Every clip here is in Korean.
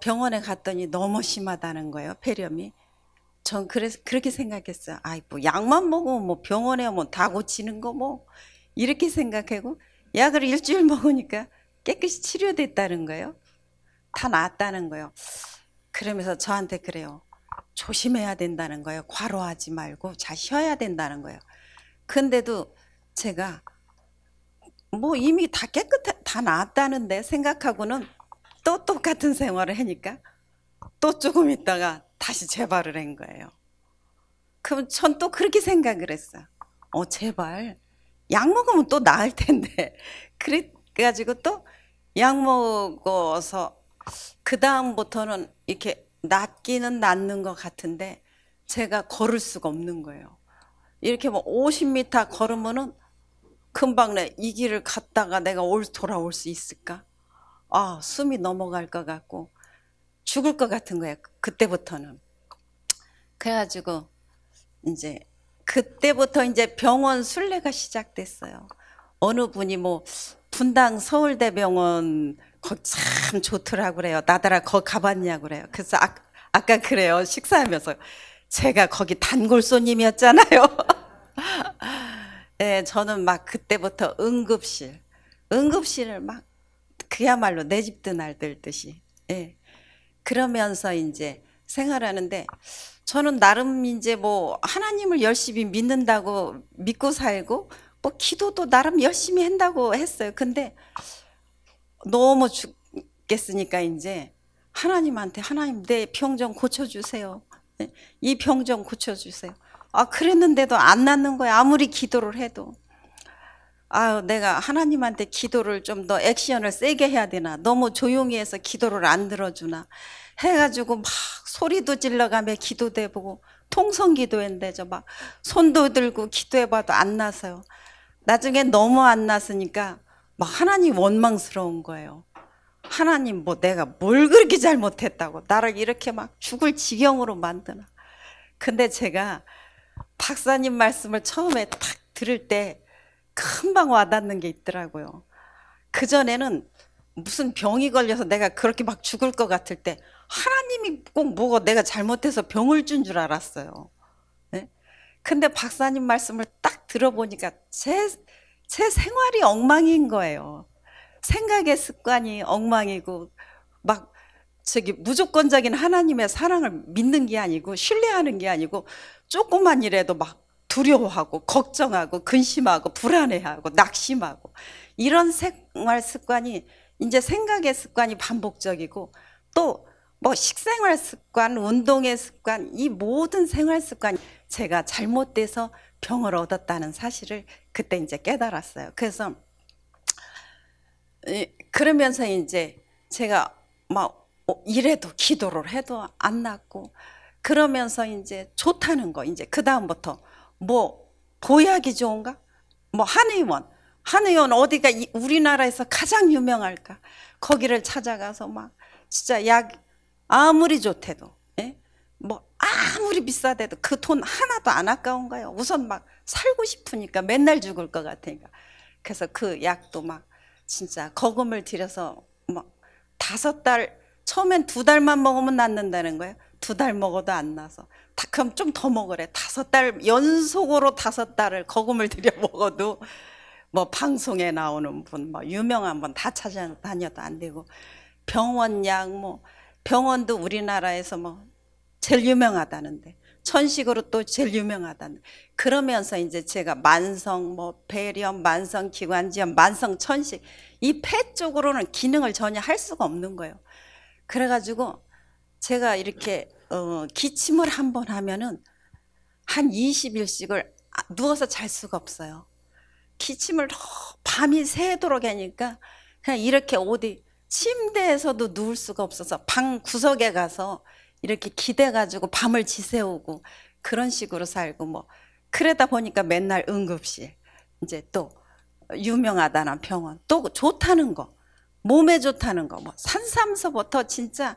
병원에 갔더니 너무 심하다는 거예요. 폐렴이. 전 그래서 그렇게 생각했어요. 아이 뭐 약만 먹으면 뭐 병원에 오면 뭐 다 고치는 거 뭐 이렇게 생각하고 약을 일주일 먹으니까 깨끗이 치료됐다는 거예요. 다 낫다는 거예요. 그러면서 저한테 그래요. 조심해야 된다는 거예요. 과로하지 말고 잘 쉬어야 된다는 거예요. 근데도 제가 뭐 이미 다 깨끗 해다 나았다는데 생각하고는 또 똑같은 생활을 하니까 또 조금 있다가 다시 재발을 한 거예요. 그럼 전 또 그렇게 생각을 했어. 어, 제발. 약 먹으면 또 나을 텐데. 그래가지고 또 약 먹어서 그다음부터는 이렇게 낫기는 낫는 것 같은데 제가 걸을 수가 없는 거예요. 이렇게 뭐 50m 걸으면은 금방 내 이 길을 갔다가 내가 올 돌아올 수 있을까? 어, 숨이 넘어갈 것 같고 죽을 것 같은 거야. 그때부터는. 그래가지고 이제 그때부터 이제 병원 순례가 시작됐어요. 어느 분이 뭐 분당 서울대병원 거 참좋더라 그래요. 나더라 거 가봤냐 그래요. 그래서 아, 아까 그래요. 식사하면서 제가 거기 단골 손님이었잖아요. 예, 네, 저는 막 그때부터 응급실, 응급실을 막 그야말로 내집도 날들 듯이. 예. 그러면서 이제 생활하는데 저는 나름 이제 뭐 하나님을 열심히 믿는다고 믿고 살고 뭐 기도도 나름 열심히 한다고 했어요. 근데 너무 죽겠으니까 이제 하나님한테 하나님 내병정 고쳐주세요. 예. 이병정 고쳐주세요. 아 그랬는데도 안 낫는 거예요 아무리 기도를 해도 아, 내가 하나님한테 기도를 좀 더 액션을 세게 해야 되나? 너무 조용히 해서 기도를 안 들어주나? 해가지고 막 소리도 질러가며 기도도 해보고 통성 기도했는데 저 막 손도 들고 기도해봐도 안 나서요. 나중에 너무 안 나서니까 막 하나님 원망스러운 거예요. 하나님 뭐 내가 뭘 그렇게 잘못했다고 나를 이렇게 막 죽을 지경으로 만드나. 근데 제가 박사님 말씀을 처음에 딱 들을 때 금방 와닿는 게 있더라고요. 그전에는 무슨 병이 걸려서 내가 그렇게 막 죽을 것 같을 때 하나님이 꼭 뭐가 내가 잘못해서 병을 준 줄 알았어요. 네? 근데 박사님 말씀을 딱 들어보니까 제, 제 생활이 엉망인 거예요. 생각의 습관이 엉망이고 막 저기 무조건적인 하나님의 사랑을 믿는 게 아니고 신뢰하는 게 아니고 조그만 일에도 막 두려워하고 걱정하고 근심하고 불안해하고 낙심하고 이런 생활 습관이 이제 생각의 습관이 반복적이고 또 뭐 식생활 습관, 운동의 습관 이 모든 생활 습관이 제가 잘못돼서 병을 얻었다는 사실을 그때 이제 깨달았어요. 그래서 그러면서 이제 제가 막 어, 이래도 기도를 해도 안 낫고 그러면서 이제 좋다는 거 이제 그 다음부터 뭐 보약이 좋은가? 뭐 한의원. 한의원 어디가 우리나라에서 가장 유명할까? 거기를 찾아가서 막 진짜 약 아무리 좋대도 예? 뭐 아무리 비싸대도 그 돈 하나도 안아까운거예요 우선 막 살고 싶으니까 맨날 죽을 것 같으니까 그래서 그 약도 막 진짜 거금을 들여서 막 다섯 달 처음엔 두 달만 먹으면 낫는다는 거예요. 두 달 먹어도 안 나서 그럼 좀 더 먹으래. 다섯 달 연속으로 다섯 달을 거금을 들여 먹어도 뭐 방송에 나오는 분, 뭐 유명한 분 다 찾아다녀도 안 되고 병원 약 뭐 병원도 우리나라에서 뭐 제일 유명하다는데 천식으로 또 제일 유명하다는 그러면서 이제 제가 만성 뭐 배렴, 만성 기관지염, 만성 천식 이 폐 쪽으로는 기능을 전혀 할 수가 없는 거예요. 그래가지고 제가 이렇게 어, 기침을 한 번 하면은 한 20일씩을 아, 누워서 잘 수가 없어요. 기침을 밤이 새도록 하니까 그냥 이렇게 어디 침대에서도 누울 수가 없어서 방 구석에 가서 이렇게 기대가지고 밤을 지새우고 그런 식으로 살고 뭐 그러다 보니까 맨날 응급실 이제 또 유명하다는 병원 또 좋다는 거 몸에 좋다는 거 뭐 산삼서부터 진짜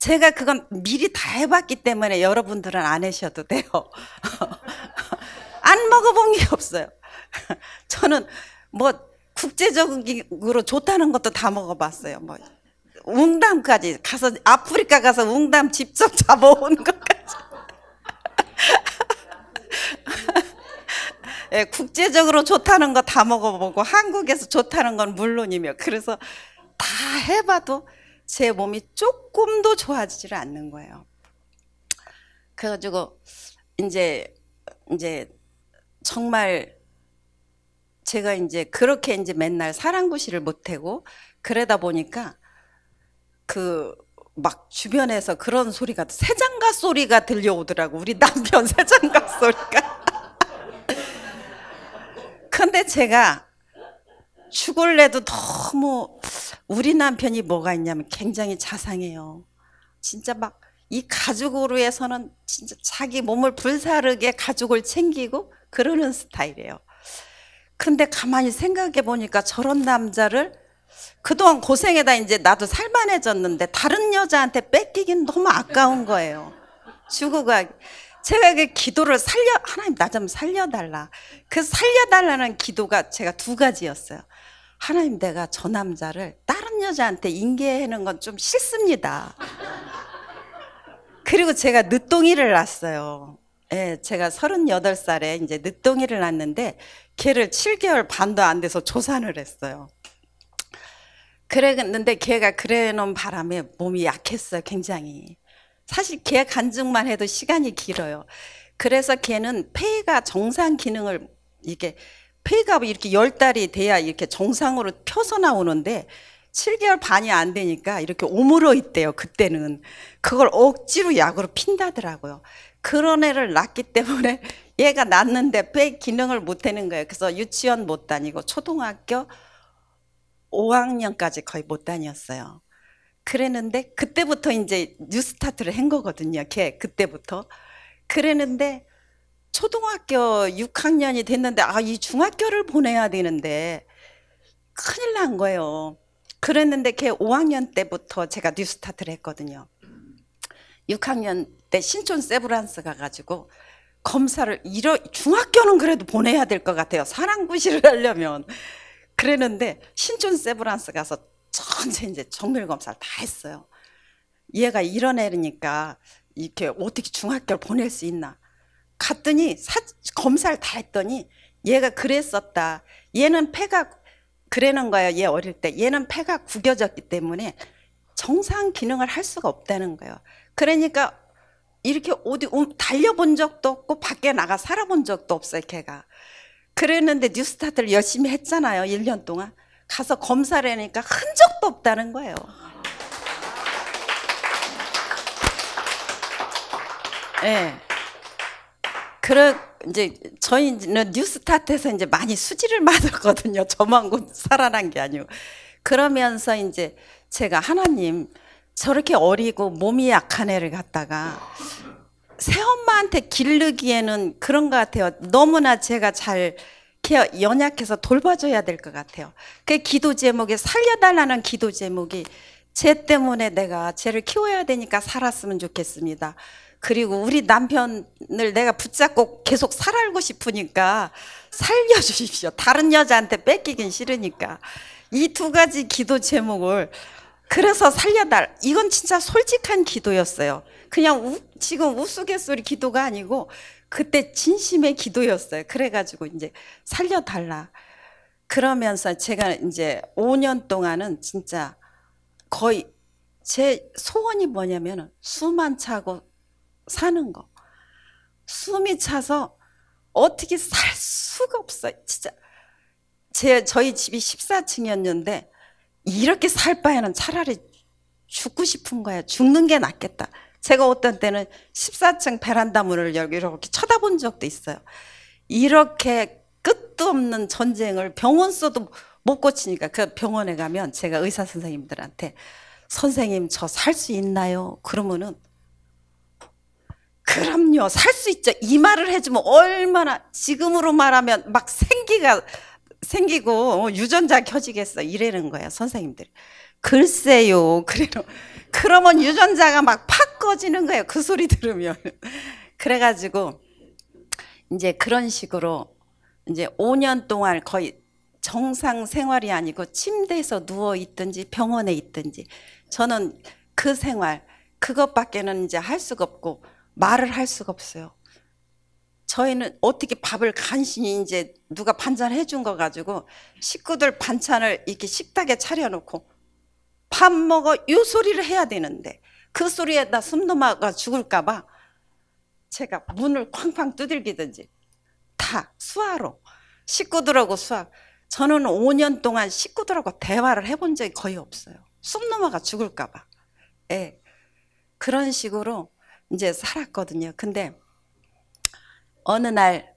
제가 그건 미리 다 해봤기 때문에 여러분들은 안 하셔도 돼요. 안 먹어본 게 없어요. 저는 뭐 국제적으로 좋다는 것도 다 먹어봤어요. 뭐 웅담까지 가서 아프리카 가서 웅담 직접 잡아온 것까지. 예, 국제적으로 좋다는 거 다 먹어보고 한국에서 좋다는 건 물론이며 그래서 다 해봐도 제 몸이 조금도 좋아지질 않는 거예요. 그래가지고 이제 이제 정말 제가 이제 그렇게 이제 맨날 사랑구실을 못하고 그러다 보니까 그 막 주변에서 그런 소리가 새장가 소리가 들려오더라고 우리 남편 새장가 소리가. 근데 제가 죽을래도 너무 우리 남편이 뭐가 있냐면 굉장히 자상해요. 진짜 막 이 가죽으로 해서는 진짜 자기 몸을 불사르게 가죽을 챙기고 그러는 스타일이에요. 근데 가만히 생각해 보니까 저런 남자를 그동안 고생에다 이제 나도 살만해졌는데 다른 여자한테 뺏기긴 너무 아까운 거예요. 죽어가 제가 그 기도를 살려 하나님 나 좀 살려달라 그 살려달라는 기도가 제가 두 가지였어요. 하나님 내가 저 남자를 다른 여자한테 인계하는 건좀 싫습니다. 그리고 제가 늦둥이를 낳았어요. 예, 제가 38살에 이제 늦둥이를 낳았는데 걔를 7개월 반도 안 돼서 조산을 했어요. 그랬는데 걔가 그래 놓은 바람에 몸이 약했어요, 굉장히. 사실 걔 간증만 해도 시간이 길어요. 그래서 걔는 폐가 정상 기능을 이게 폐가 이렇게 열 달이 돼야 이렇게 정상으로 펴서 나오는데 7개월 반이 안 되니까 이렇게 오물어 있대요. 그때는 그걸 억지로 약으로 핀다더라고요. 그런 애를 낳기 때문에 얘가 낳는데 배 기능을 못 하는 거예요. 그래서 유치원 못 다니고 초등학교 5학년까지 거의 못 다녔어요. 그랬는데 그때부터 이제 뉴스타트를 한 거거든요. 걔 그때부터. 그랬는데 초등학교 6학년이 됐는데 아 이 중학교를 보내야 되는데 큰일 난 거예요. 그랬는데 걔 5학년 때부터 제가 뉴스타트를 했거든요. 6학년 때 신촌 세브란스 가가지고 검사를 이러 중학교는 그래도 보내야 될 것 같아요. 사랑구시를 하려면 그랬는데 신촌 세브란스 가서 전체 이제 정밀 검사를 다 했어요. 얘가 이런 애니까 이렇게 어떻게 중학교를 보낼 수 있나? 갔더니 사, 검사를 다 했더니 얘가 그랬었다. 얘는 폐가 그러는 거예요. 얘 어릴 때 얘는 폐가 구겨졌기 때문에 정상 기능을 할 수가 없다는 거예요. 그러니까 이렇게 어디 달려본 적도 없고 밖에 나가 살아본 적도 없어요, 걔가. 그랬는데 뉴스타트를 열심히 했잖아요, 1년 동안. 가서 검사를 하니까 흔적도 없다는 거예요. 예. 네. 그런 이제 저희는 뉴스타트에서 이제 많이 수지를 맞았거든요. 저만 곧 살아난 게 아니고 그러면서 이제 제가 하나님 저렇게 어리고 몸이 약한 애를 갖다가 새엄마한테 기르기에는 그런 것 같아요. 너무나 제가 잘 연약해서 돌봐줘야 될 것 같아요. 그 기도 제목에 살려달라는 기도 제목이 쟤 때문에 내가 쟤를 키워야 되니까 살았으면 좋겠습니다. 그리고 우리 남편을 내가 붙잡고 계속 살고 싶으니까 살려주십시오. 다른 여자한테 뺏기긴 싫으니까. 이 두 가지 기도 제목을 그래서 살려달. 이건 진짜 솔직한 기도였어요. 그냥 우, 지금 우스갯소리 기도가 아니고 그때 진심의 기도였어요. 그래가지고 이제 살려달라. 그러면서 제가 이제 5년 동안은 진짜 거의 제 소원이 뭐냐면 수만 차고 사는 거. 숨이 차서 어떻게 살 수가 없어. 진짜. 제, 저희 집이 14층이었는데, 이렇게 살 바에는 차라리 죽고 싶은 거야. 죽는 게 낫겠다. 제가 어떤 때는 14층 베란다 문을 열고 이렇게 쳐다본 적도 있어요. 이렇게 끝도 없는 전쟁을 병원서도 못 고치니까 그 병원에 가면 제가 의사 선생님들한테 선생님 저 살 수 있나요? 그러면은 그럼요. 살 수 있죠. 이 말을 해주면 얼마나 지금으로 말하면 막 생기가 생기고 어, 유전자 켜지겠어. 이래는 거예요 선생님들. 글쎄요. 그래요. 그러면 유전자가 막 팍 꺼지는 거예요. 그 소리 들으면. 그래가지고 이제 그런 식으로 이제 5년 동안 거의 정상 생활이 아니고 침대에서 누워 있든지 병원에 있든지 저는 그 생활 그것밖에는 이제 할 수가 없고 말을 할 수가 없어요. 저희는 어떻게 밥을 간신히 이제 누가 반찬 해준 거 가지고 식구들 반찬을 이렇게 식탁에 차려놓고 밥 먹어 요 소리를 해야 되는데 그 소리에다 숨넘어가 죽을까봐 제가 문을 쾅쾅 두들기든지 다 수화로 식구들하고 수화 저는 5년 동안 식구들하고 대화를 해본 적이 거의 없어요. 숨넘어가 죽을까봐. 예. 그런 식으로 이제 살았거든요. 근데 어느 날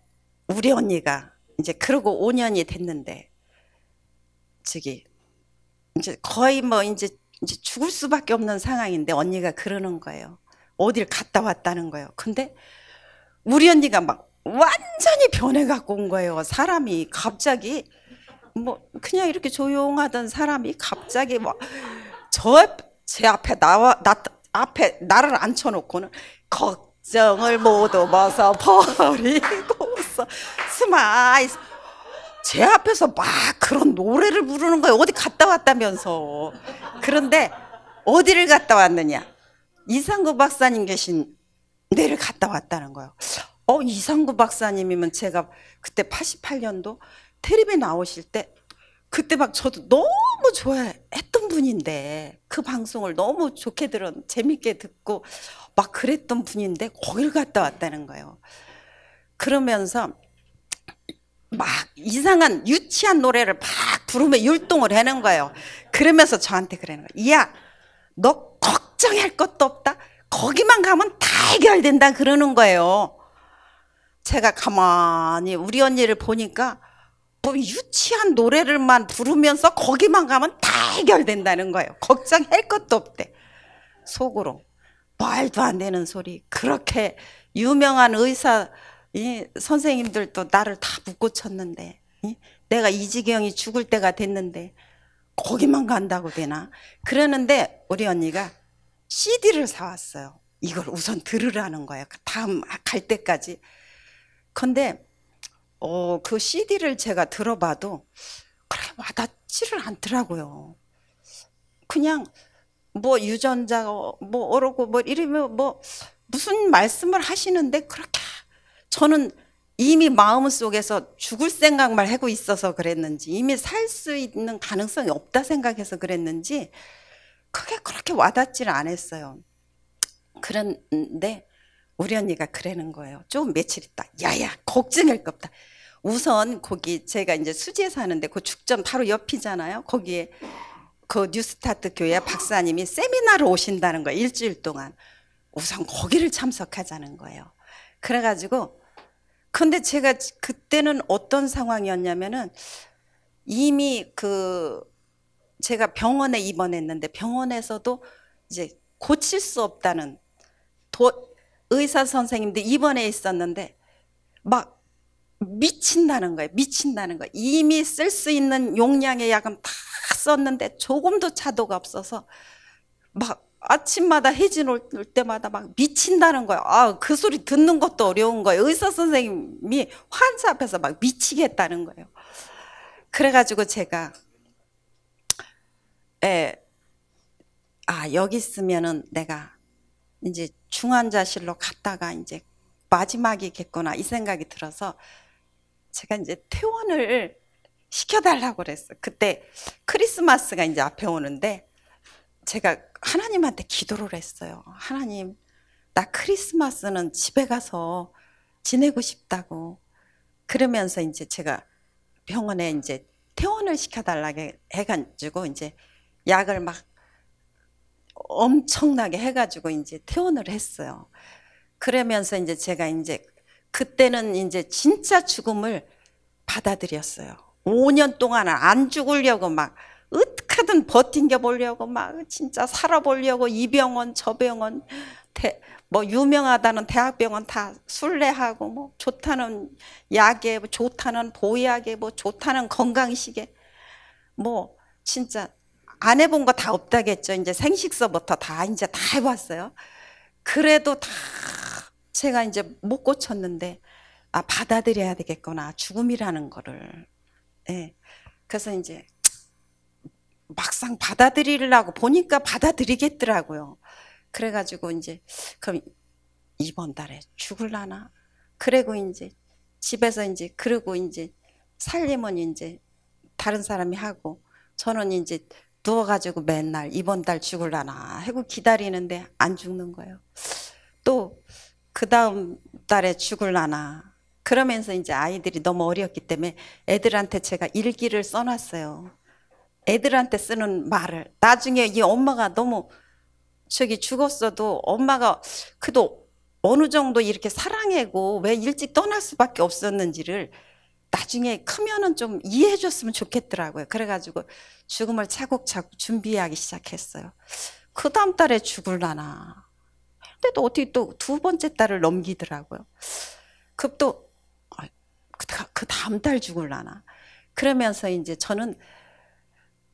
우리 언니가 이제 그러고 5년이 됐는데 저기 이제 거의 뭐 이제 이제 죽을 수밖에 없는 상황인데 언니가 그러는 거예요. 어딜 갔다 왔다는 거예요. 근데 우리 언니가 막 완전히 변해갖고 온 거예요. 사람이 갑자기 뭐 그냥 이렇게 조용하던 사람이 갑자기 뭐저제 앞에 나와 나, 앞에 나를 앉혀놓고는 걱정을 모두 벗어버리고서 스마이제 앞에서 막 그런 노래를 부르는 거예요 어디 갔다 왔다면서 그런데 어디를 갔다 왔느냐 이상구 박사님 계신 데를 갔다 왔다는 거예요 어 이상구 박사님이면 제가 그때 88년도 테레비 나오실 때 그때 막 저도 너무 좋아했던 분인데 그 방송을 너무 좋게 들은 재밌게 듣고 막 그랬던 분인데 거길 갔다 왔다는 거예요. 그러면서 막 이상한 유치한 노래를 막 부르며 율동을 하는 거예요. 그러면서 저한테 그러는 거예요. 야, 너 걱정할 것도 없다. 거기만 가면 다 해결된다 그러는 거예요. 제가 가만히 우리 언니를 보니까 그럼 유치한 노래를만 부르면서 거기만 가면 다 해결된다는 거예요. 걱정할 것도 없대. 속으로. 말도 안 되는 소리. 그렇게 유명한 의사, 이 선생님들도 나를 다묶고쳤는데 이? 내가 이 지경이 죽을 때가 됐는데, 거기만 간다고 되나? 그러는데 우리 언니가 CD를 사왔어요. 이걸 우선 들으라는 거예요. 다음 갈 때까지. 근데 어, 그 CD를 제가 들어봐도 그렇게 와닿지를 않더라고요. 그냥 뭐 유전자 어, 뭐 어르고 뭐 이러면 뭐 무슨 말씀을 하시는데 그렇게 저는 이미 마음속에서 죽을 생각만 하고 있어서 그랬는지 이미 살 수 있는 가능성이 없다 생각해서 그랬는지 크게 그렇게 와닿지를 않았어요. 그런데 우리 언니가 그러는 거예요. 좀 며칠 있다. 야야 걱정할 겁다. 우선 거기 제가 이제 수지에 사는데 그축전 바로 옆이잖아요. 거기에 그 뉴스타트 교회 박사님이 세미나를 오신다는 거예요. 일주일 동안. 우선 거기를 참석하자는 거예요. 그래가지고 근데 제가 그때는 어떤 상황이었냐면은 이미 그 제가 병원에 입원했는데 병원에서도 이제 고칠 수 없다는 도, 의사 선생님들 입원해 있었는데 막 미친다는 거예요. 미친다는 거. 이미 쓸 수 있는 용량의 약은 다 썼는데 조금도 차도가 없어서 막 아침마다 해진 올 때마다 막 미친다는 거예요. 아, 그 소리 듣는 것도 어려운 거예요. 의사 선생님이 환자 앞에서 막 미치겠다는 거예요. 그래가지고 제가, 에, 예, 아, 여기 있으면은 내가 이제 중환자실로 갔다가 이제 마지막이겠구나 이 생각이 들어서 제가 이제 퇴원을 시켜달라고 그랬어. 그때 크리스마스가 이제 앞에 오는데 제가 하나님한테 기도를 했어요. 하나님, 나 크리스마스는 집에 가서 지내고 싶다고. 그러면서 이제 제가 병원에 이제 퇴원을 시켜달라고 해가지고 이제 약을 막 엄청나게 해가지고 이제 퇴원을 했어요. 그러면서 이제 제가 이제 그때는 이제 진짜 죽음을 받아들였어요. 5년 동안 안 죽으려고 막 어떻게든 버틴겨 보려고 막 진짜 살아보려고 이 병원 저 병원 대, 뭐 유명하다는 대학병원 다 순례하고 뭐 좋다는 약에 뭐 좋다는 보약에 뭐 좋다는 건강식에 뭐 진짜 안 해본 거 다 없다겠죠. 이제 생식서부터 다 이제 다 해봤어요. 그래도 다 제가 이제 못 고쳤는데 아 받아들여야 되겠구나 죽음이라는 거를 예 그래서 이제 막상 받아들이려고 보니까 받아들이겠더라고요 그래가지고 이제 그럼 이번 달에 죽을라나 그리고 이제 집에서 이제 그러고 이제 살림은 이제 다른 사람이 하고 저는 이제 누워가지고 맨날 이번 달 죽을라나 하고 기다리는데 안 죽는 거예요. 또그 다음 달에 죽을라나. 그러면서 이제 아이들이 너무 어렸기 때문에 애들한테 제가 일기를 써놨어요. 애들한테 쓰는 말을. 나중에 이 엄마가 너무 저기 죽었어도 엄마가 그도 어느 정도 이렇게 사랑하고 왜 일찍 떠날 수밖에 없었는지를 나중에 크면은 좀 이해해 줬으면 좋겠더라고요. 그래가지고 죽음을 차곡차곡 준비하기 시작했어요. 그 다음 달에 죽을라나. 그때도 어떻게 또 두 번째 딸을 넘기더라고요. 급도 아, 그, 그 다음 달 죽을라나. 그러면서 이제 저는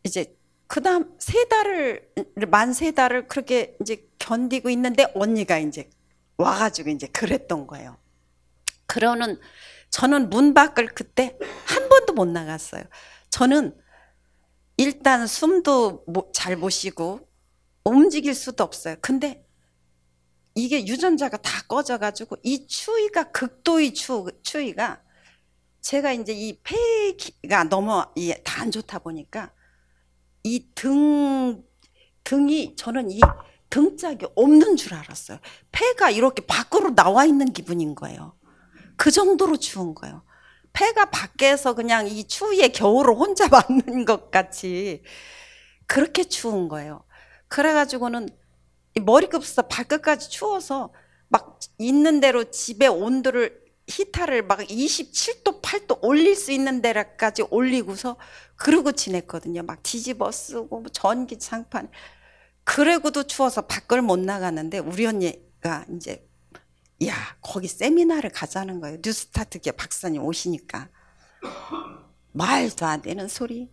이제 그 다음 세 달을, 만 세 달을 그렇게 이제 견디고 있는데 언니가 이제 와가지고 이제 그랬던 거예요. 그러는 저는 문 밖을 그때 한 번도 못 나갔어요. 저는 일단 숨도 잘 못 쉬고 움직일 수도 없어요. 근데 이게 유전자가 다 꺼져가지고 이 추위가 극도의 추, 추위가 제가 이제 이 폐기가 너무 다 안 좋다 보니까 이 등, 등이 저는 이 등짝이 없는 줄 알았어요. 폐가 이렇게 밖으로 나와 있는 기분인 거예요. 그 정도로 추운 거예요. 폐가 밖에서 그냥 이 추위에 겨울을 혼자 맞는 것 같이 그렇게 추운 거예요. 그래가지고는 머리끝부터 발끝까지 추워서 막 있는 대로 집에 온도를 히타를 막 27도, 8도 올릴 수 있는 데까지 올리고서 그러고 지냈거든요. 막 뒤집어 쓰고 뭐 전기 창판. 그래고도 추워서 밖을 못 나가는데 우리 언니가 이제 야 거기 세미나를 가자는 거예요. 뉴스타트 계 박사님 오시니까 말도 안 되는 소리.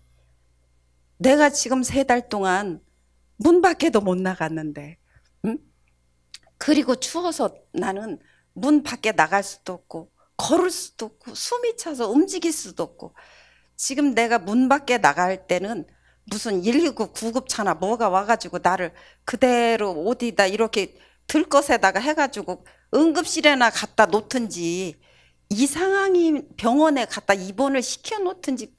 내가 지금 세 달 동안 문 밖에도 못 나갔는데 그리고 추워서 나는 문 밖에 나갈 수도 없고 걸을 수도 없고 숨이 차서 움직일 수도 없고 지금 내가 문 밖에 나갈 때는 무슨 119 구급차나 뭐가 와가지고 나를 그대로 어디다 이렇게 들것에다가 해가지고 응급실에나 갖다 놓든지 이 상황이 병원에 갔다 입원을 시켜 놓든지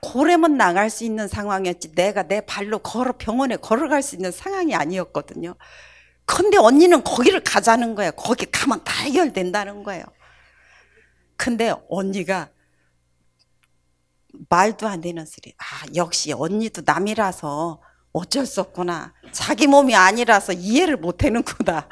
고래면 나갈 수 있는 상황이었지 내가 내 발로 걸어 병원에 걸어갈 수 있는 상황이 아니었거든요. 근데 언니는 거기를 가자는 거예요. 거기 가면 다 해결된다는 거예요. 근데 언니가 말도 안 되는 소리. 아, 역시 언니도 남이라서 어쩔 수 없구나. 자기 몸이 아니라서 이해를 못 하는구나.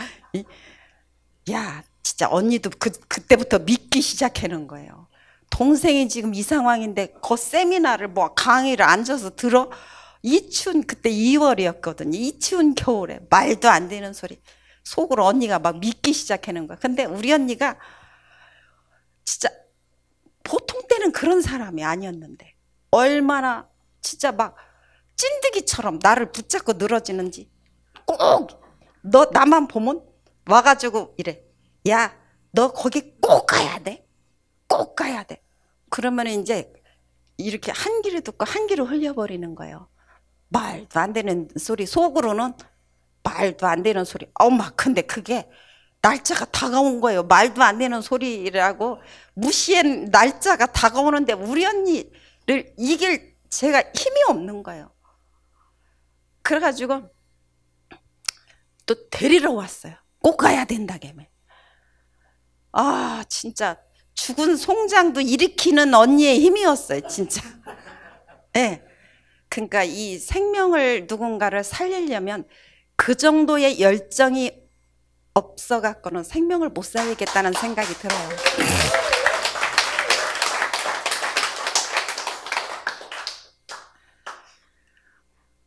야, 진짜 언니도 그, 그때부터 믿기 시작하는 거예요. 동생이 지금 이 상황인데 그 세미나를 뭐 강의를 앉아서 들어? 이춘 그때 2월이었거든요. 이춘 겨울에 말도 안 되는 소리. 속으로 언니가 막 믿기 시작하는 거야. 근데 우리 언니가 진짜 보통 때는 그런 사람이 아니었는데 얼마나 진짜 막 찐득이처럼 나를 붙잡고 늘어지는지 꼭 너 나만 보면 와가지고 이래 야 너 거기 꼭 가야 돼꼭 가야 돼 그러면 이제 이렇게 한 귀를 듣고 한 귀를 흘려버리는 거예요 말도 안 되는 소리 속으로는 말도 안 되는 소리 엄마 근데 그게 날짜가 다가온 거예요 말도 안 되는 소리라고 무시한 날짜가 다가오는데 우리 언니를 이길 제가 힘이 없는 거예요 그래가지고 또 데리러 왔어요 꼭 가야 된다며 아 진짜 죽은 송장도 일으키는 언니의 힘이었어요 진짜 예. 네. 그러니까 이 생명을 누군가를 살리려면 그 정도의 열정이 없어 갖고는 생명을 못 살리겠다는 생각이 들어요.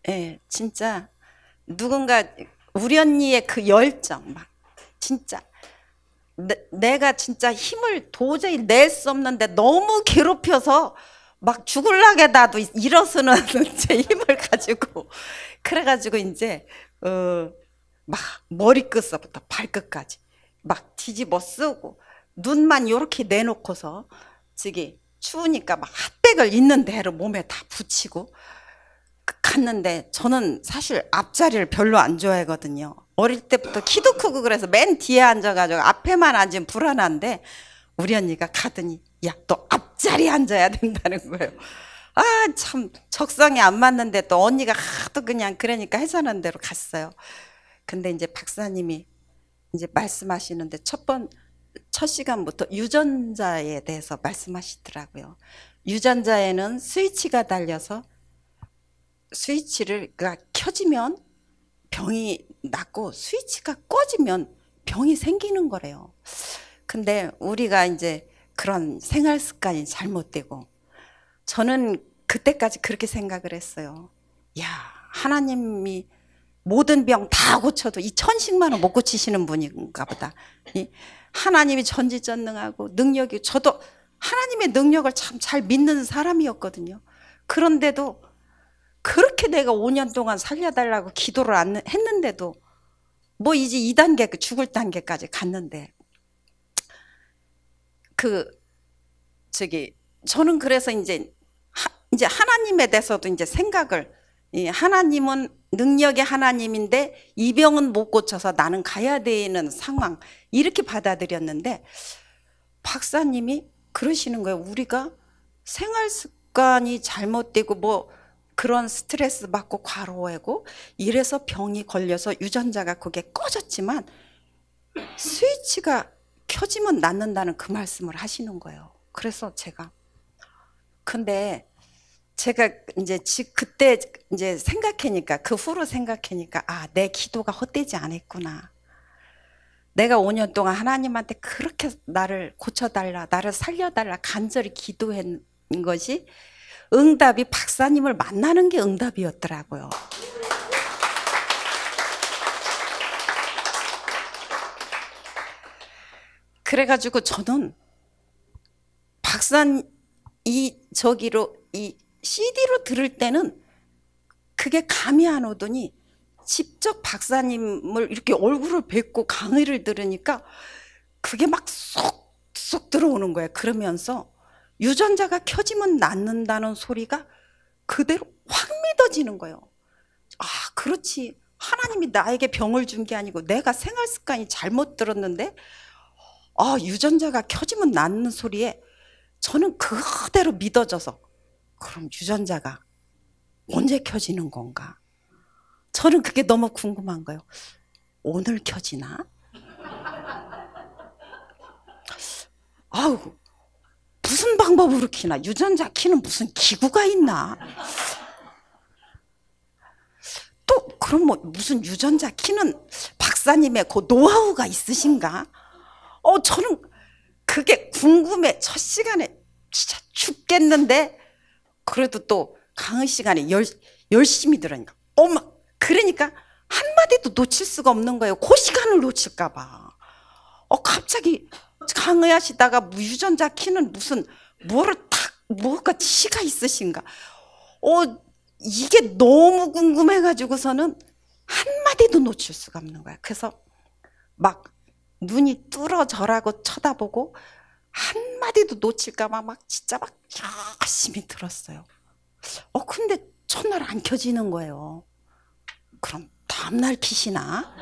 예, 네, 진짜 누군가 우리 언니의 그 열정 막 진짜 내, 내가 진짜 힘을 도저히 낼 수 없는데 너무 괴롭혀서 막 죽을라게 나도 일어서는 제 힘을 가지고 그래가지고 이제 어 막 머리끝서부터 발끝까지 막 뒤집어 쓰고 눈만 이렇게 내놓고서 저기 추우니까 막 핫팩을 있는 대로 몸에 다 붙이고 그 갔는데 저는 사실 앞자리를 별로 안 좋아하거든요. 어릴 때부터 키도 크고 그래서 맨 뒤에 앉아가지고 앞에만 앉으면 불안한데 우리 언니가 가더니 야너앞 옆자리 앉아야 된다는 거예요. 아, 참, 적성이 안 맞는데 또 언니가 하도 그냥 그러니까 해산한 대로 갔어요. 근데 이제 박사님이 이제 말씀하시는데 첫 번, 첫 시간부터 유전자에 대해서 말씀하시더라고요. 유전자에는 스위치가 달려서 스위치를 그러니까 켜지면 병이 낫고 스위치가 꺼지면 병이 생기는 거래요. 근데 우리가 이제 그런 생활 습관이 잘못되고 저는 그때까지 그렇게 생각을 했어요. 야 하나님이 모든 병 다 고쳐도 이 천식만은 못 고치시는 분인가 보다. 하나님이 전지전능하고 능력이 저도 하나님의 능력을 참 잘 믿는 사람이었거든요. 그런데도 그렇게 내가 5년 동안 살려달라고 기도를 했는데도 뭐 이제 2단계 그 죽을 단계까지 갔는데 그 저기 저는 그래서 이제 하, 이제 하나님에 대해서도 이제 생각을 예, 하나님은 능력의 하나님인데 이 병은 못 고쳐서 나는 가야 되는 상황 이렇게 받아들였는데 박사님이 그러시는 거예요. 우리가 생활 습관이 잘못되고 뭐 그런 스트레스 받고 과로하고 이래서 병이 걸려서 유전자가 그게 꺼졌지만 스위치가 켜지면 낫는다는 그 말씀을 하시는 거예요. 그래서 제가 근데 제가 이제 그때 이제 생각하니까 그 후로 생각하니까 아, 내 기도가 헛되지 않았구나. 내가 5년 동안 하나님한테 그렇게 나를 고쳐달라, 나를 살려달라 간절히 기도한 것이 응답이 박사님을 만나는 게 응답이었더라고요. 그래가지고 저는 박사님 이 저기로 이 CD로 들을 때는 그게 감이 안 오더니 직접 박사님을 이렇게 얼굴을 뵙고 강의를 들으니까 그게 막 쏙쏙 들어오는 거예요. 그러면서 유전자가 켜지면 낫는다는 소리가 그대로 확 믿어지는 거예요. 아, 그렇지. 하나님이 나에게 병을 준 게 아니고 내가 생활 습관이 잘못 들었는데 어, 유전자가 켜지면 낫는 소리에 저는 그대로 믿어져서 그럼 유전자가 언제 켜지는 건가? 저는 그게 너무 궁금한 거예요. 오늘 켜지나? 아우, 무슨 방법으로 키나? 유전자 키는 무슨 기구가 있나? 또, 그럼 뭐, 무슨 유전자 키는 박사님의 그 노하우가 있으신가? 어, 저는 그게 궁금해. 첫 시간에 진짜 죽겠는데. 그래도 또 강의 시간에 열, 열심히 들으니까. 엄마, 그러니까 한마디도 놓칠 수가 없는 거예요. 그 시간을 놓칠까봐. 어, 갑자기 강의하시다가 유전자 키는 무슨, 뭐를 탁, 뭐가 치가 있으신가. 어, 이게 너무 궁금해가지고서는 한마디도 놓칠 수가 없는 거야. 그래서 막 눈이 뚫어져라고 쳐다보고 한마디도 놓칠까봐 막 진짜 막 열심히 들었어요. 어, 근데 첫날 안 켜지는 거예요. 그럼 다음날 키시나?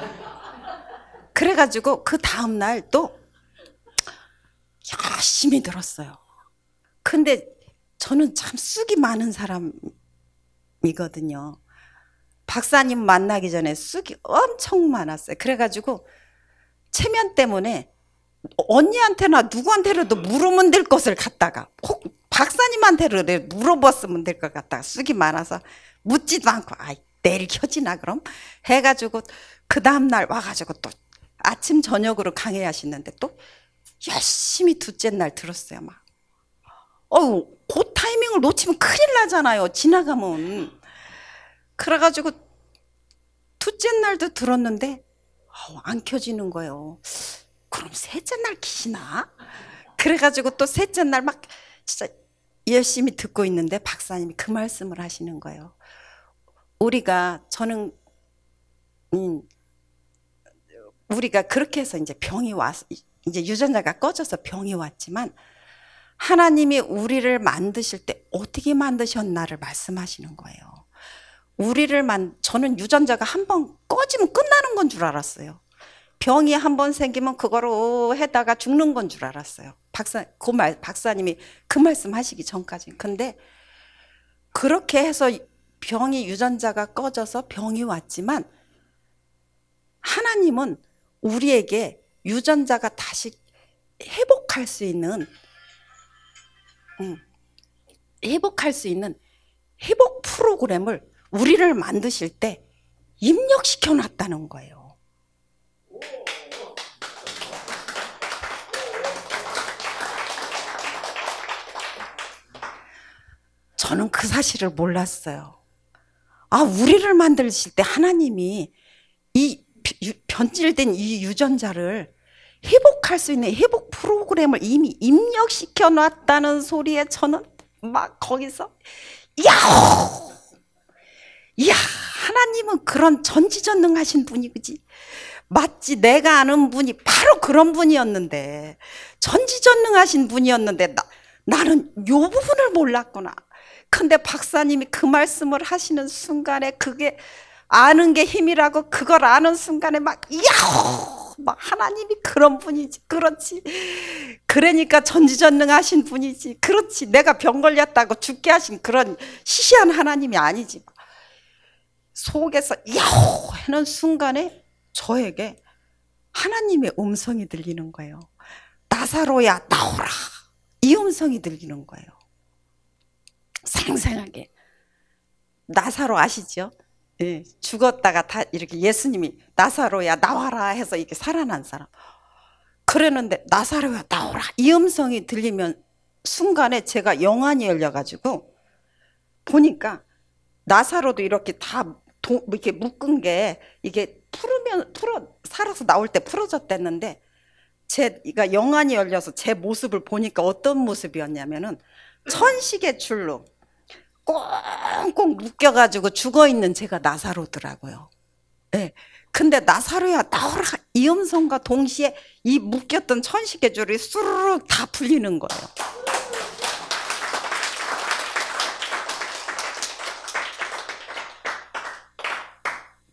그래가지고 그 다음날 또 열심히 들었어요. 근데 저는 참 쑥이 많은 사람이거든요. 박사님 만나기 전에 쑥이 엄청 많았어요. 그래가지고 체면 때문에 언니한테나 누구한테라도 물으면 될 것을 갖다가 혹 박사님한테라도 물어봤으면 될 것 같다가 쑥이 많아서 묻지도 않고 아이 내일 켜지나 그럼 해가지고 그 다음날 와가지고 또 아침 저녁으로 강의하시는데 또 열심히 둘째 날 들었어요 막 어우 그 타이밍을 놓치면 큰일 나잖아요 지나가면 그래가지고 둘째 날도 들었는데 안 켜지는 거예요. 그럼 셋째 날 키시나? 그래가지고 또 셋째 날 막 진짜 열심히 듣고 있는데 박사님이 그 말씀을 하시는 거예요. 우리가 저는 음, 우리가 그렇게 해서 이제 병이 왔 이제 유전자가 꺼져서 병이 왔지만 하나님이 우리를 만드실 때 어떻게 만드셨나를 말씀하시는 거예요. 우리를 만 저는 유전자가 한 번 꺼지면 끝나는 건 줄 알았어요. 병이 한 번 생기면 그거로 해다가 죽는 건 줄 알았어요. 박사 그 말, 박사님이 그 말씀 하시기 전까지. 근데 그렇게 해서 병이 유전자가 꺼져서 병이 왔지만 하나님은 우리에게 유전자가 다시 회복할 수 있는 음, 회복할 수 있는 회복 프로그램을 우리를 만드실 때 입력시켜 놨다는 거예요. 저는 그 사실을 몰랐어요. 아, 우리를 만드실 때 하나님이 이 변질된 이 유전자를 회복할 수 있는 회복 프로그램을 이미 입력시켜 놨다는 소리에 저는 막 거기서 야호! 이야 하나님은 그런 전지전능하신 분이 그지 맞지 내가 아는 분이 바로 그런 분이었는데 전지전능하신 분이었는데 나, 나는 요 부분을 몰랐구나 근데 박사님이 그 말씀을 하시는 순간에 그게 아는 게 힘이라고 그걸 아는 순간에 막 야호 막 하나님이 그런 분이지 그렇지 그러니까 전지전능하신 분이지 그렇지 내가 병 걸렸다고 죽게 하신 그런 시시한 하나님이 아니지 속에서 야호 하는 순간에 저에게 하나님의 음성이 들리는 거예요. 나사로야 나오라. 이 음성이 들리는 거예요. 생생하게. 나사로 아시죠? 예, 죽었다가 다 이렇게 예수님이 나사로야 나와라 해서 이렇게 살아난 사람. 그랬는데 나사로야 나오라. 이 음성이 들리면 순간에 제가 영안이 열려가지고 보니까 나사로도 이렇게 다 동, 뭐 이렇게 묶은 게 이게 풀으면 풀어 살아서 나올 때 풀어졌댔는데 제그 그러니까 영안이 열려서 제 모습을 보니까 어떤 모습이었냐면은 천식의 줄로 꽁꽁 묶여가지고 죽어있는 제가 나사로더라고요. 예. 네. 근데 나사로야 나오라 이 음성과 동시에 이 묶였던 천식의 줄이 수르륵 다 풀리는 거예요.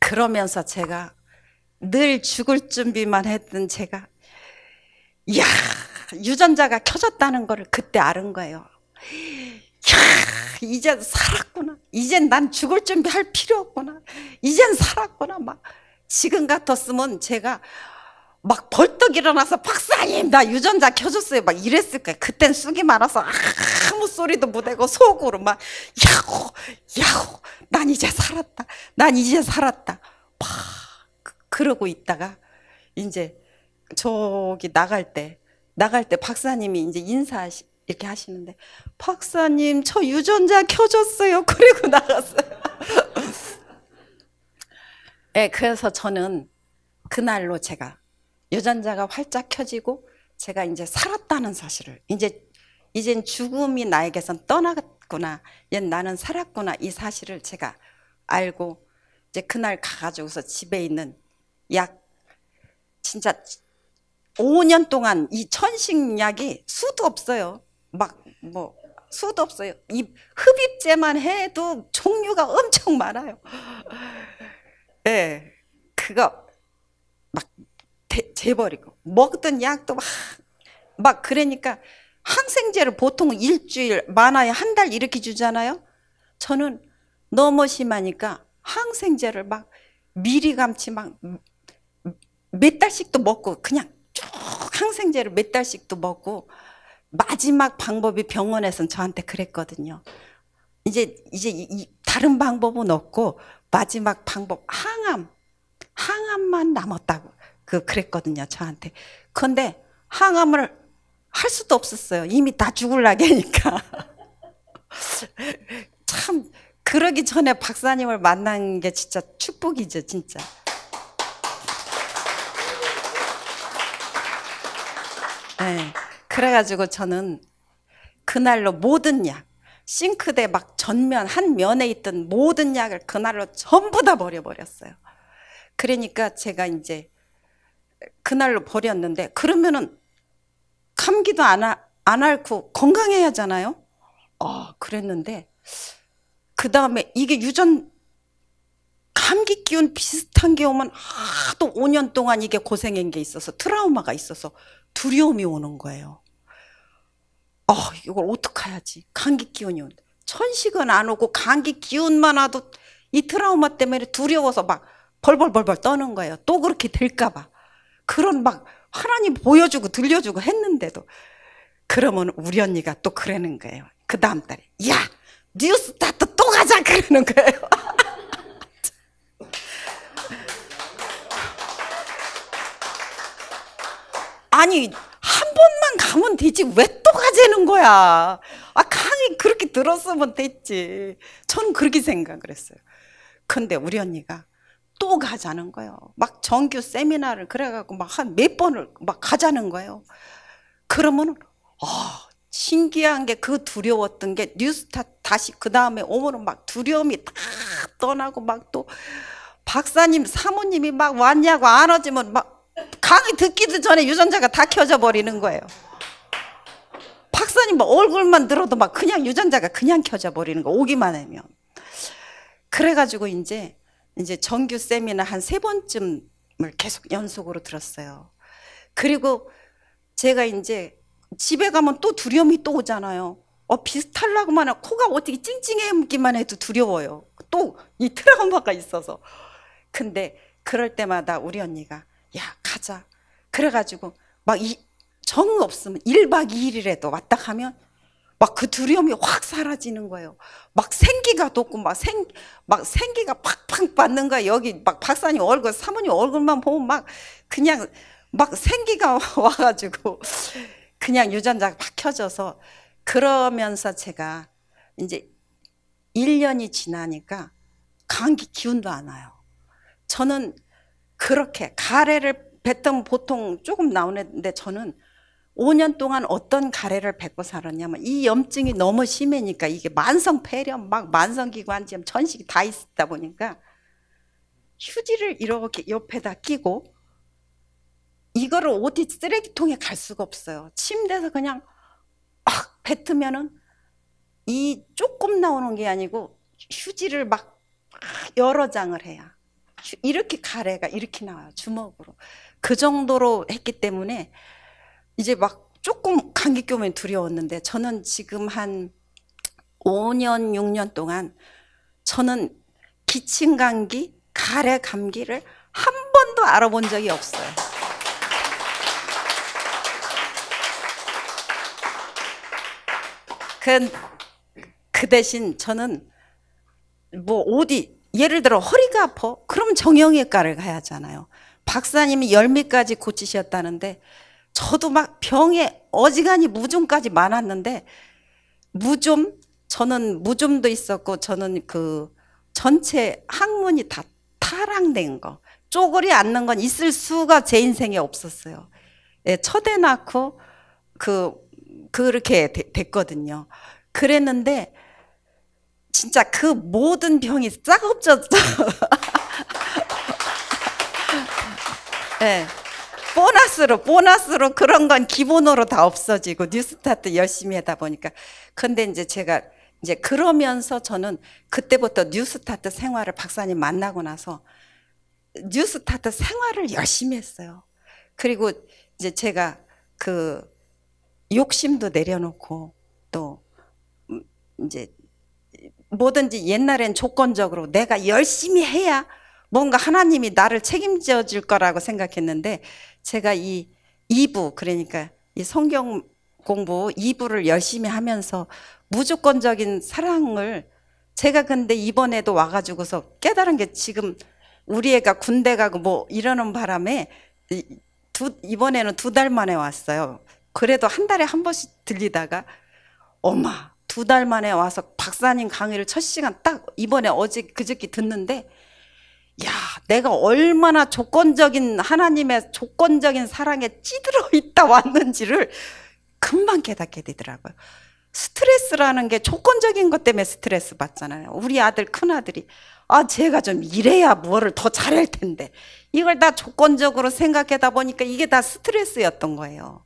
그러면서 제가 늘 죽을 준비만 했던 제가 야 유전자가 켜졌다는 것을 그때 알은 거예요. 야, 이젠 살았구나. 이젠 난 죽을 준비할 필요 없구나. 이젠 살았구나. 막 지금 같았으면 제가 막 벌떡 일어나서 박사님 나 유전자 켜줬어요 막 이랬을 거야 그땐 쑥이 말아서 아무 소리도 못 하고 속으로 막 야호 야호 난 이제 살았다 난 이제 살았다 막 그, 그러고 있다가 이제 저기 나갈 때 나갈 때 박사님이 이제 인사 이렇게 하시는데 박사님 저 유전자 켜줬어요 그리고 나갔어요 예 네, 그래서 저는 그날로 제가 여전자가 활짝 켜지고 제가 이제 살았다는 사실을 이제 이젠 죽음이 나에게선 떠났구나옛 나는 살았구나. 이 사실을 제가 알고 이제 그날 가가지고서 집에 있는 약 진짜 5년 동안 이 천식약이 수도 없어요. 막 뭐 수도 없어요. 이 흡입제만 해도 종류가 엄청 많아요. 예. 네, 그거 막 재버리고 먹던 약도 막, 막 그러니까 항생제를 보통 일주일 많아야 한 달 이렇게 주잖아요. 저는 너무 심하니까 항생제를 막 미리감치 막 몇 달씩도 먹고 그냥 쭉 항생제를 몇 달씩도 먹고 마지막 방법이 병원에선 저한테 그랬거든요. 이제 이제 이, 다른 방법은 없고 마지막 방법 항암 항암만 남았다고 그 그랬거든요 저한테. 근데 항암을 할 수도 없었어요. 이미 다 죽을라게니까. 참 그러기 전에 박사님을 만난 게 진짜 축복이죠 진짜. 네, 그래가지고 저는 그날로 모든 약 싱크대 막 전면 한 면에 있던 모든 약을 그날로 전부 다 버려버렸어요. 그러니까 제가 이제 그날로 버렸는데 그러면은 감기도 안, 안 앓고 건강해야잖아요. 어, 아, 그랬는데 그 다음에 이게 유전 감기 기운 비슷한 게 오면 하도 5년 동안 이게 고생한 게 있어서 트라우마가 있어서 두려움이 오는 거예요. 아 이걸 어떻게 해야지? 감기 기운이 온다. 천식은 안 오고 감기 기운만 와도 이 트라우마 때문에 두려워서 막 벌벌벌벌 떠는 거예요. 또 그렇게 될까 봐. 그런 막 하나님 보여주고 들려주고 했는데도 그러면 우리 언니가 또 그러는 거예요. 그 다음 달에 야 뉴스타트 또 가자 그러는 거예요. 아니 한 번만 가면 되지 왜 또 가자는 거야. 아 강의 그렇게 들었으면 됐지. 저는 그렇게 생각을 했어요. 근데 우리 언니가 또 가자는 거예요. 막 정규 세미나를 그래갖고 막 한 몇 번을 막 가자는 거예요. 그러면 아 신기한 게 그 두려웠던 게 뉴스타 다시 그 다음에 오면은 막 두려움이 다 떠나고 막 또 박사님 사모님이 막 왔냐고 안 오지면 막 강의 듣기도 전에 유전자가 다 켜져 버리는 거예요. 박사님 막 뭐 얼굴만 들어도 막 그냥 유전자가 그냥 켜져 버리는 거 오기만 하면 그래가지고 이제 이제 정규 세미나 한 세 번쯤을 계속 연속으로 들었어요. 그리고 제가 이제 집에 가면 또 두려움이 또 오잖아요. 어, 비슷하려고만 하고 코가 어떻게 찡찡해기만 해도 두려워요. 또 이 트라우마가 있어서. 근데 그럴 때마다 우리 언니가 야, 가자. 그래가지고 막 이, 정 없으면 1박 2일이라도 왔다 가면 막그 두려움이 확 사라지는 거예요. 막 생기가 돋고 막 생 막 생기가 팍팍 받는 거야. 여기 막 박사님 얼굴, 사모님 얼굴만 보면 막 그냥 막 생기가 와가지고 그냥 유전자가 막 켜져서 그러면서 제가 이제 1년이 지나니까 감기 기운도 안 와요. 저는 그렇게 가래를 뱉던 보통 조금 나오는데 저는 5년 동안 어떤 가래를 뱉고 살았냐면 이 염증이 너무 심해니까 이게 만성 폐렴, 막 만성 기관지염, 전식이 다 있다 었 보니까 휴지를 이렇게 옆에다 끼고 이거를 어디 쓰레기통에 갈 수가 없어요. 침대에서 그냥 막 뱉으면은 이 조금 나오는 게 아니고 휴지를 막 여러 장을 해야 이렇게 가래가 이렇게 나와요 주먹으로 그 정도로 했기 때문에 이제 막 조금 감기 껴면 두려웠는데 저는 지금 한 5년, 6년 동안 저는 기침 감기, 가래 감기를 한 번도 알아본 적이 없어요. 그, 그 대신 저는 뭐 어디, 예를 들어 허리가 아파? 그럼 정형외과를 가야 하잖아요. 박사님이 열미까지 고치셨다는데 저도 막 병에 어지간히 무좀까지 많았는데 무좀 저는 무좀도 있었고 저는 그 전체 항문이 다 타락된 거 쪼그리 앉는 건 있을 수가 제 인생에 없었어요. 예, 첫애 낳고 그 그렇게 되, 됐거든요. 그랬는데 진짜 그 모든 병이 싹 없졌죠. 어 예. 보너스로 보너스로 그런 건 기본으로 다 없어지고 뉴스타트 열심히 하다 보니까 근데 이제 제가 이제 그러면서 저는 그때부터 뉴스타트 생활을 박사님 만나고 나서 뉴스타트 생활을 열심히 했어요. 그리고 이제 제가 그 욕심도 내려놓고 또 음, 이제 뭐든지 옛날엔 조건적으로 내가 열심히 해야 뭔가 하나님이 나를 책임져 줄 거라고 생각했는데 제가 이 2부 그러니까 이 성경 공부 2부를 열심히 하면서 무조건적인 사랑을 제가 근데 이번에도 와가지고서 깨달은 게 지금 우리 애가 군대 가고 뭐 이러는 바람에 두, 이번에는 두 달 만에 왔어요. 그래도 한 달에 한 번씩 들리다가 엄마 두 달 만에 와서 박사님 강의를 첫 시간 딱 이번에 어제 그저께 듣는데 야, 내가 얼마나 조건적인 하나님의 조건적인 사랑에 찌들어 있다 왔는지를 금방 깨닫게 되더라고요. 스트레스라는 게 조건적인 것 때문에 스트레스 받잖아요. 우리 아들 큰 아들이 아 제가 좀 이래야 뭐를 더 잘할 텐데 이걸 다 조건적으로 생각하다 보니까 이게 다 스트레스였던 거예요.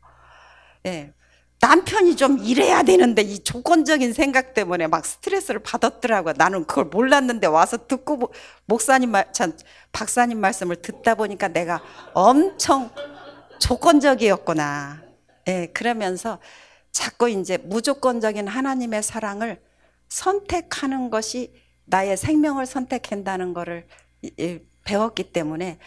예. 남편이 좀 일해야 되는데 이 조건적인 생각 때문에 막 스트레스를 받았더라고요. 나는 그걸 몰랐는데 와서 듣고 목사님 말, 참 박사님 말씀을 듣다 보니까 내가 엄청 조건적이었구나. 예, 그러면서 자꾸 이제 무조건적인 하나님의 사랑을 선택하는 것이 나의 생명을 선택한다는 것을 배웠기 때문에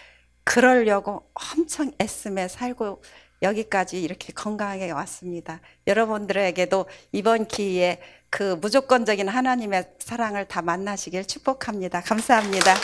그러려고 엄청 애쓰며 살고 여기까지 이렇게 건강하게 왔습니다. 여러분들에게도 이번 기회에 그 무조건적인 하나님의 사랑을 다 만나시길 축복합니다. 감사합니다.